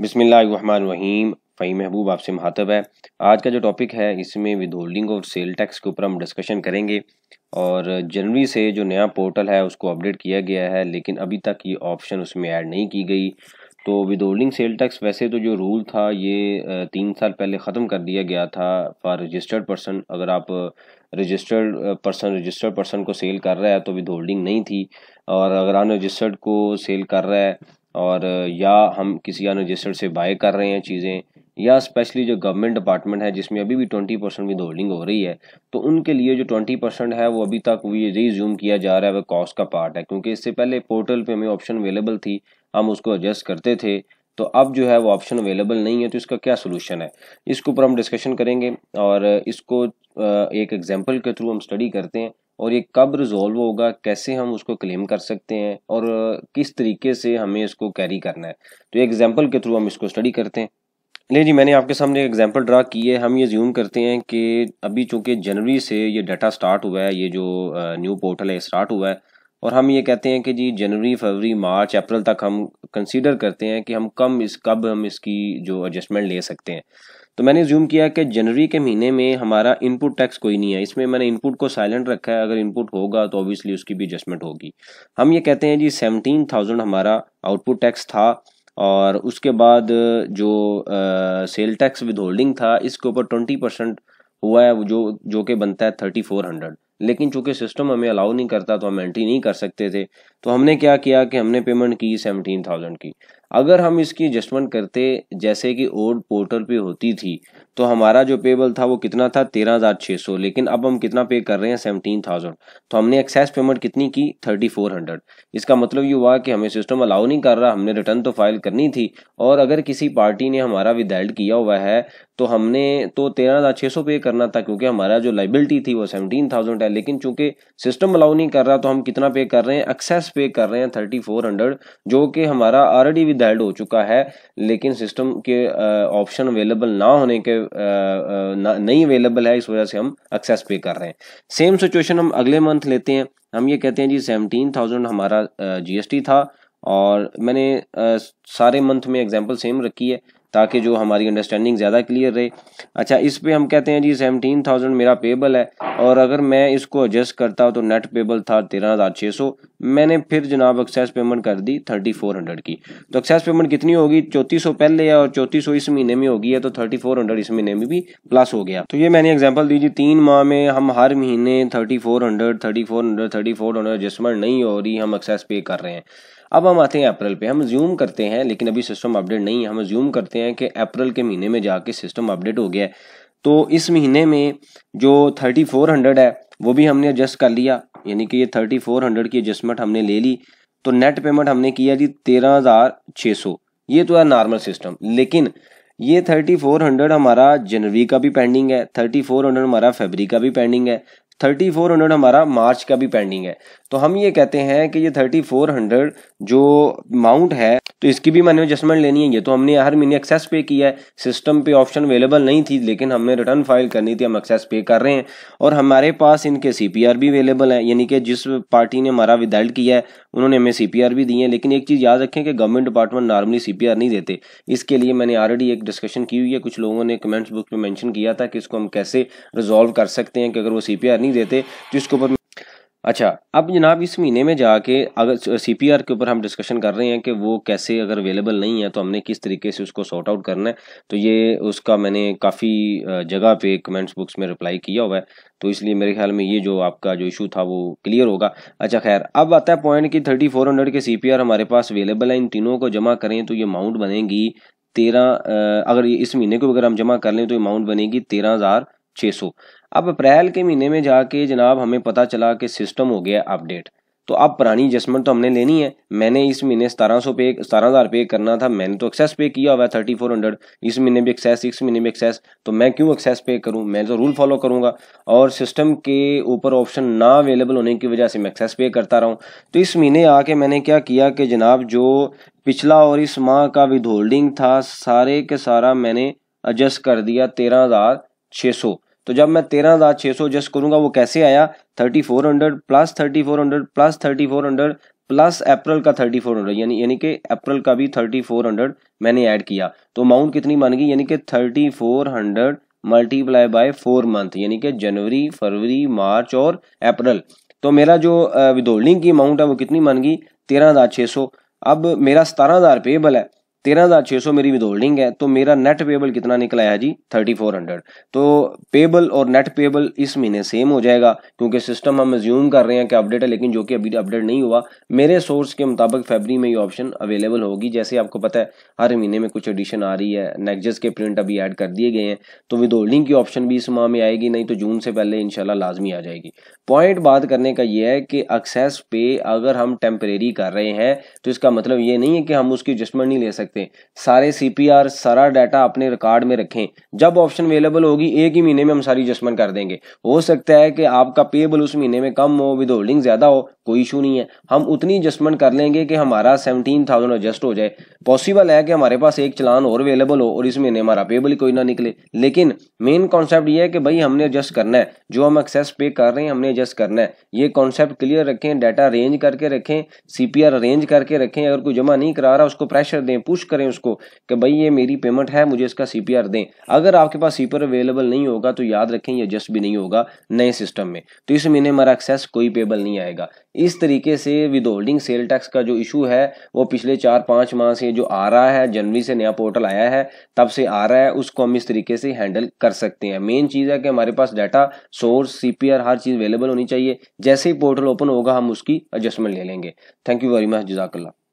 वहीम फ़ही महबूब आपसे महातब है आज का जो टॉपिक है इसमें विद होल्डिंग और सेल टैक्स के ऊपर हम डिस्कशन करेंगे और जनवरी से जो नया पोर्टल है उसको अपडेट किया गया है लेकिन अभी तक ये ऑप्शन उसमें ऐड नहीं की गई तो विद होल्डिंग सेल टैक्स वैसे तो जो रूल था ये तीन साल पहले ख़त्म कर दिया गया था फॉर रजिस्टर्ड पर्सन अगर आप रजिस्टर्ड पर्सन रजिस्टर्ड पर्सन को सेल कर रहा है तो विद होल्डिंग नहीं थी और अगर अनरजिस्टर्ड को सेल कर रहा है और या हम किसी अनरजिस्टर्ड से बाय कर रहे हैं चीज़ें या स्पेशली जो गवर्नमेंट डिपार्टमेंट है जिसमें अभी भी ट्वेंटी परसेंट विद होल्डिंग हो रही है तो उनके लिए जो ट्वेंटी परसेंट है वो अभी तक भी रिज्यूम किया जा रहा है वह कॉस्ट का पार्ट है क्योंकि इससे पहले पोर्टल पे हमें ऑप्शन अवेलेबल थी हम उसको एडजस्ट करते थे तो अब जो है वो ऑप्शन अवेलेबल नहीं है तो इसका क्या सोल्यूशन है इसके ऊपर हम डिस्कशन करेंगे और इसको एक एग्जाम्पल के थ्रू हम स्टडी करते हैं और ये कब रिजॉल्व होगा कैसे हम उसको क्लेम कर सकते हैं और किस तरीके से हमें इसको कैरी करना है तो एग्जाम्पल के थ्रू हम इसको स्टडी करते हैं ले जी मैंने आपके सामने एग्जाम्पल ड्रा की है हम ये ज्यूम करते हैं कि अभी चूंकि जनवरी से ये डाटा स्टार्ट हुआ है ये जो न्यू पोर्टल है स्टार्ट हुआ है और हम ये कहते हैं कि जी जनवरी फरवरी मार्च अप्रैल तक हम कंसीडर करते हैं कि हम कम इस कब हम इसकी जो एडजस्टमेंट ले सकते हैं तो मैंने ज्यूम किया कि जनवरी के महीने में हमारा इनपुट टैक्स कोई नहीं है इसमें मैंने इनपुट को साइलेंट रखा है अगर इनपुट होगा तो ऑब्वियसली उसकी भी एडजस्टमेंट होगी हम ये कहते हैं जी सेवनटीन थाउजेंड हमारा आउटपुट टैक्स था और उसके बाद जो आ, सेल टैक्स विद होल्डिंग था इसके ऊपर ट्वेंटी परसेंट हुआ है जो जो कि बनता है थर्टी फोर हंड्रेड लेकिन चूंकि सिस्टम हमें अलाउ नहीं करता तो हम एंट्री नहीं कर सकते थे तो हमने क्या किया कि हमने पेमेंट की सेवनटीन थाउजेंड की अगर हम इसकी एडजस्टमेंट करते जैसे कि ओल्ड पोर्टल पे होती थी तो हमारा जो पेबल था वो कितना था तेरह हज़ार छः सौ लेकिन अब हम कितना पे कर रहे हैं सेवनटीन थाउजेंड तो हमने एक्सेस पेमेंट कितनी की थर्टी फोर हंड्रेड इसका मतलब ये हुआ कि हमें सिस्टम अलाउ नहीं कर रहा हमने रिटर्न तो फाइल करनी थी और अगर किसी पार्टी ने हमारा विदाइल्ड किया हुआ है तो हमने तो तेरह हज़ार छः सौ पे करना था क्योंकि हमारा जो लाइबिलिटी थी वो सेवनटीन थाउजेंड है लेकिन चूंकि सिस्टम अलाउ नहीं कर रहा तो हम कितना पे कर रहे हैं एक्सेस पे कर रहे हैं थर्टी फोर हंड्रेड जो कि हमारा ऑलरेडी डायल्ड हो चुका है लेकिन सिस्टम के ऑप्शन अवेलेबल ना होने के आ, नहीं अवेलेबल है इस वजह से हम एक्सेस पे कर रहे हैं सेम सिचुएशन हम अगले मंथ लेते हैं हम ये कहते हैं जी सेवनटीन थाउजेंड हमारा जीएसटी था और मैंने आ, सारे मंथ में एग्जाम्पल सेम रखी है ताकि जो हमारी अंडरस्टैंडिंग ज़्यादा क्लियर रहे अच्छा इस पे हम कहते हैं जी सेवनटीन थाउजेंड मेरा पेबल है और अगर मैं इसको एडजस्ट करता तो नेट पेबल था तेरह हज़ार छः सौ मैंने फिर जनाब एक्सेस पेमेंट कर दी थर्टी फोर हंड्रेड की तो एक्सेस पेमेंट कितनी होगी चौंतीस सौ पहले है और चौंतीस सौ इस महीने में होगी है तो थर्टी फोर हंड्रेड इस महीने में भी प्लस हो गया तो ये मैंने एग्जाम्पल दी जी तीन माह में हम हर महीने thirty four hundred thirty four hundred thirty four hundred adjustment नहीं हो रही हम एक्सेस पे कर रहे हैं अब हम आते हैं अप्रैल पे हम ज्यूम करते हैं लेकिन अभी सिस्टम अपडेट नहीं है हम ज्यूम करते हैं हैं कि अप्रैल के महीने में जाके सिस्टम अपडेट हो गया है तो इस महीने में जो 3400 है वो भी हमने एडजस्ट कर लिया यानी कि ये 3400 की एडजस्टमेंट हमने ले ली तो नेट पेमेंट हमने किया जी 13600 ये तो है नॉर्मल सिस्टम लेकिन ये 3400 हमारा जनवरी का भी पेंडिंग है 3400 हमारा फरवरी का भी पेंडिंग है 3400 हमारा मार्च का भी पेंडिंग है तो हम ये कहते हैं कि ये 3400 जो अमाउंट है तो इसकी भी मैंने एडजस्टमेंट लेनी है ये तो हमने हर महीने एक्सेस पे किया है सिस्टम पे ऑप्शन अवेलेबल नहीं थी लेकिन हमने रिटर्न फाइल करनी थी हम एक्सेस पे कर रहे हैं और हमारे पास इनके सी भी अवेलेबल है यानी कि जिस पार्टी ने हमारा विदाल्ट किया है उन्होंने हमें सी भी दी है लेकिन एक चीज़ याद रखें कि गवर्नमेंट डिपार्टमेंट नॉर्मली सी नहीं देते इसके लिए मैंने ऑलरेडी एक डिस्कशन की हुई है कुछ लोगों ने कमेंट्स बुक में मैंशन किया था कि इसको हम कैसे रिजॉल्व कर सकते हैं कि अगर वो सी नहीं देते तो इसके ऊपर अच्छा अब जनाब इस महीने में जाके अगर सी पी आर के ऊपर हम डिस्कशन कर रहे हैं कि वो कैसे अगर अवेलेबल नहीं है तो हमने किस तरीके से उसको सॉर्ट आउट करना है तो ये उसका मैंने काफ़ी जगह पे कमेंट्स बुक्स में रिप्लाई किया हुआ है तो इसलिए मेरे ख्याल में ये जो आपका जो इशू था वो क्लियर होगा अच्छा खैर अब आता है पॉइंट कि थर्टी फोर हंड्रेड के सी पी आर हमारे पास अवेलेबल है इन तीनों को जमा करें तो ये अमाउंट बनेगी तेरह अगर इस महीने को अगर हम जमा कर लें तो अमाउंट बनेगी तेरह हज़ार सौ अब अप्रैल के महीने में जाके जनाब हमें पता चला कि सिस्टम हो गया अपडेट तो अब पुरानी एडजस्टमेंट तो हमने लेनी है मैंने इस महीने सतारह सौ पे सतारह हज़ार पे करना था मैंने तो एक्सेस पे किया हुआ है थर्टी फोर हंड्रेड इस महीने भी एक्सेस इस महीने भी एक्सेस तो मैं क्यों एक्सेस पे करूं मैं तो रूल फॉलो करूंगा और सिस्टम के ऊपर ऑप्शन ना अवेलेबल होने की वजह से मैं एक्सेस पे करता रहा हूँ तो इस महीने आके मैंने क्या किया कि जनाब जो पिछला और इस माह का विद होल्डिंग था सारे के सारा मैंने एडजस्ट कर दिया तेरह हज़ार सौ तो जब मैं तेरह हज़ार छः सौ एडजस्ट करूंगा वो कैसे आया thirty four hundred plus thirty four hundred plus thirty four hundred plus अप्रैल का थर्टी फोर हंड्रेड यानी यानी कि अप्रैल का भी थर्टी फोर हंड्रेड मैंने ऐड किया तो अमाउंट कितनी बन गई यानी कि thirty four hundred multiply by four month यानी कि जनवरी फरवरी मार्च और अप्रैल तो मेरा जो विदोल्डिंग की अमाउंट है वो कितनी बन गई तेरह हज़ार छः सौ अब मेरा सतारह हज़ार पेबल है तेरह हजार छह सौ मेरी विदोल्डिंग है तो मेरा नेट पेबल कितना निकला है जी थर्टी फोर हंड्रेड तो पेबल और नेट पेबल इस महीने सेम हो जाएगा क्योंकि सिस्टम हम ज्यूम कर रहे हैं कि अपडेट है लेकिन जो कि अभी अपडेट नहीं हुआ मेरे सोर्स के मुताबिक फेबरी में ये ऑप्शन अवेलेबल होगी जैसे आपको पता है हर महीने में कुछ एडिशन आ रही है नेक्जस के प्रिंट अभी ऐड कर दिए गए हैं तो विदोल्डिंग की ऑप्शन भी इस माह में आएगी नहीं तो जून से पहले इनशाला लाजमी आ जाएगी पॉइंट बात करने का यह है कि एक्सेस पे अगर हम टेम्परेरी कर रहे हैं तो इसका मतलब ये नहीं है कि हम उसकी एडजस्टमेंट नहीं ले सकते सकते सारे सीपीआर सारा डाटा अपने रिकॉर्ड में रखें जब ऑप्शन अवेलेबल होगी एक ही महीने में हम सारी एडजस्टमेंट कर देंगे हो सकता है कि आपका पेबल उस महीने में कम हो विद होल्डिंग ज्यादा हो कोई इशू नहीं है हम उतनी एडजस्टमेंट कर लेंगे कि हमारा सेवनटीन थाउजेंड एडजस्ट हो जाए पॉसिबल है कि हमारे पास एक चलान और अवेलेबल हो और इस महीने हमारा पेबल कोई ना निकले लेकिन मेन कॉन्सेप्ट ये है कि भाई हमने एडजस्ट करना है जो हम एक्सेस पे कर रहे हैं हमने एडजस्ट करना है ये कॉन्सेप्ट क्लियर रखें डाटा अरेंज करके रखें सीपीआर अरेंज करके रखें अगर कोई जमा नहीं करा रहा उसको प्रेशर दें पुश करें उसको कि भाई ये मेरी पेमेंट है मुझे इसका सीपीआर दें अगर आपके पास सीपीआर अवेलेबल नहीं होगा तो याद रखें ये एडजस्ट भी नहीं होगा नए सिस्टम में तो इस महीने हमारा एक्सेस कोई पेबल नहीं आएगा इस तरीके से विदहोल्डिंग सेल टैक्स का जो इशू है वो पिछले चार पाँच माह से जो आ रहा है जनवरी से नया पोर्टल आया है तब से आ रहा है उसको हम इस तरीके से हैंडल कर सकते हैं मेन चीज़ है कि हमारे पास डाटा सोर्स सी हर चीज़ अवेलेबल होनी चाहिए जैसे ही पोर्टल ओपन होगा हम उसकी एडजस्टमेंट ले लेंगे थैंक यू वेरी मच जजाकल्ला